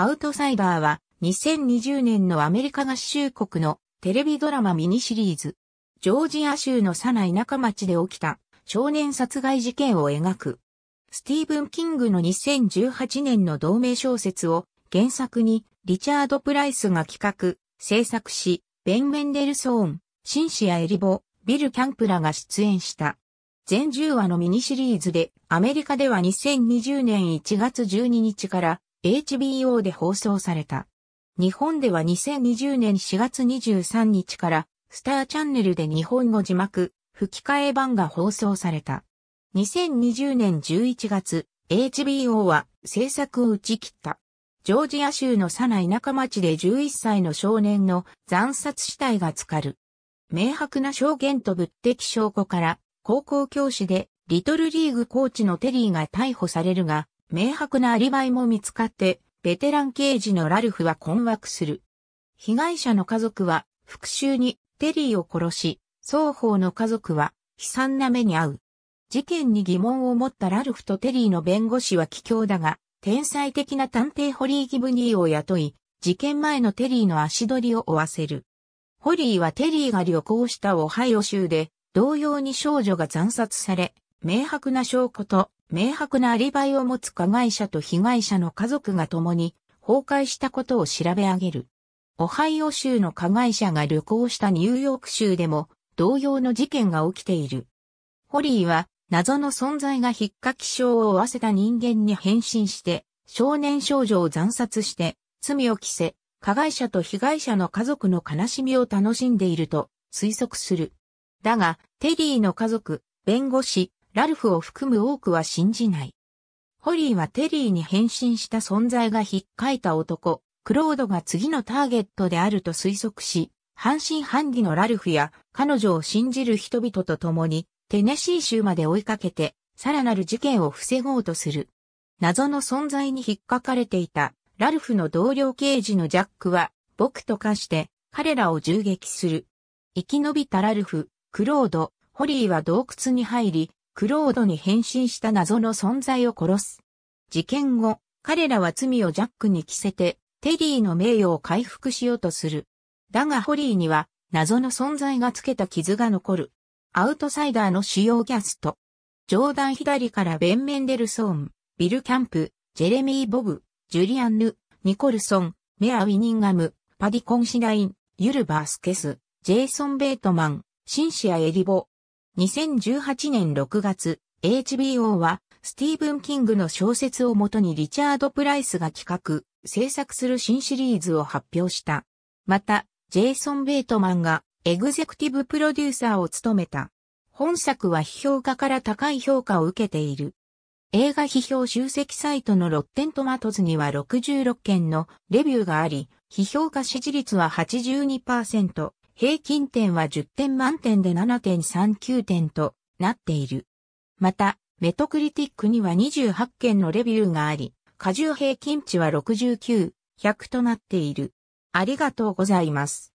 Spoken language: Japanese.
アウトサイバーは2020年のアメリカ合衆国のテレビドラマミニシリーズ。ジョージア州のサナ田舎町で起きた少年殺害事件を描く。スティーブン・キングの2018年の同名小説を原作にリチャード・プライスが企画、制作し、ベン・メンデルソーン、シンシア・エリボ、ビル・キャンプラが出演した。全10話のミニシリーズでアメリカでは2020年1月12日から HBO で放送された。日本では2020年4月23日から、スターチャンネルで日本語字幕、吹き替え版が放送された。2020年11月、HBO は制作を打ち切った。ジョージア州のサナ田舎町で11歳の少年の惨殺死体が浸かる。明白な証言と物的証拠から、高校教師でリトルリーグコーチのテリーが逮捕されるが、明白なアリバイも見つかって、ベテラン刑事のラルフは困惑する。被害者の家族は復讐にテリーを殺し、双方の家族は悲惨な目に遭う。事件に疑問を持ったラルフとテリーの弁護士は奇境だが、天才的な探偵ホリー・ギブニーを雇い、事件前のテリーの足取りを追わせる。ホリーはテリーが旅行したオハイオ州で、同様に少女が惨殺され、明白な証拠と明白なアリバイを持つ加害者と被害者の家族が共に崩壊したことを調べ上げる。オハイオ州の加害者が旅行したニューヨーク州でも同様の事件が起きている。ホリーは謎の存在が引っかき症を負わせた人間に変身して少年少女を惨殺して罪を着せ加害者と被害者の家族の悲しみを楽しんでいると推測する。だが、テリーの家族、弁護士、ラルフを含む多くは信じない。ホリーはテリーに変身した存在が引っかいた男、クロードが次のターゲットであると推測し、半信半疑のラルフや彼女を信じる人々と共に、テネシー州まで追いかけて、さらなる事件を防ごうとする。謎の存在に引っかかれていた、ラルフの同僚刑事のジャックは、僕と化して、彼らを銃撃する。生き延びたラルフ、クロード、ホリーは洞窟に入り、クロードに変身した謎の存在を殺す。事件後、彼らは罪をジャックに着せて、テリーの名誉を回復しようとする。だがホリーには、謎の存在がつけた傷が残る。アウトサイダーの主要キャスト。ジョーダン左からベン・メンデルソーン、ビル・キャンプ、ジェレミー・ボブ、ジュリアンヌ、ニコルソン、メア・ウィニンガム、パディ・コンシライン、ユル・バースケス、ジェイソン・ベートマン、シンシア・エリボ、2018年6月、HBO は、スティーブン・キングの小説をもとにリチャード・プライスが企画、制作する新シリーズを発表した。また、ジェイソン・ベイトマンがエグゼクティブプロデューサーを務めた。本作は批評家から高い評価を受けている。映画批評集積サイトのロッテントマトズには66件のレビューがあり、批評家支持率は82%。平均点は10点満点で7.39点となっている。また、メトクリティックには28件のレビューがあり、過重平均値は69、100となっている。ありがとうございます。